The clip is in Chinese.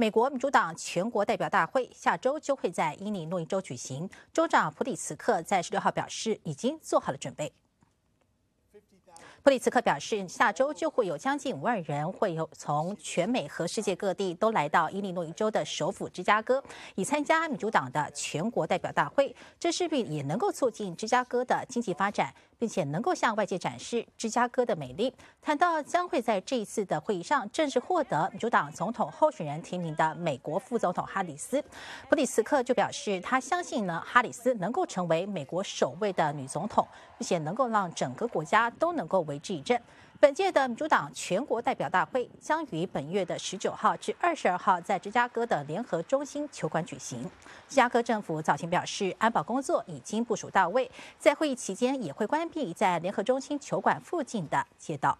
美国民主党全国代表大会下周就会在伊利诺伊州举行。州长普里茨克在十六号表示，已经做好了准备。普里茨克表示，下周就会有将近五万人会有从全美和世界各地都来到伊利诺伊州的首府芝加哥，以参加民主党的全国代表大会。这势必也能够促进芝加哥的经济发展，并且能够向外界展示芝加哥的美丽。谈到将会在这一次的会议上正式获得民主党总统候选人提名的美国副总统哈里斯，普里茨克就表示，他相信呢哈里斯能够成为美国首位的女总统，并且能够让整个国家。都能够为之一振。本届的民主党全国代表大会将于本月的十九号至二十二号在芝加哥的联合中心球馆举行。芝加哥政府早前表示，安保工作已经部署到位，在会议期间也会关闭在联合中心球馆附近的街道。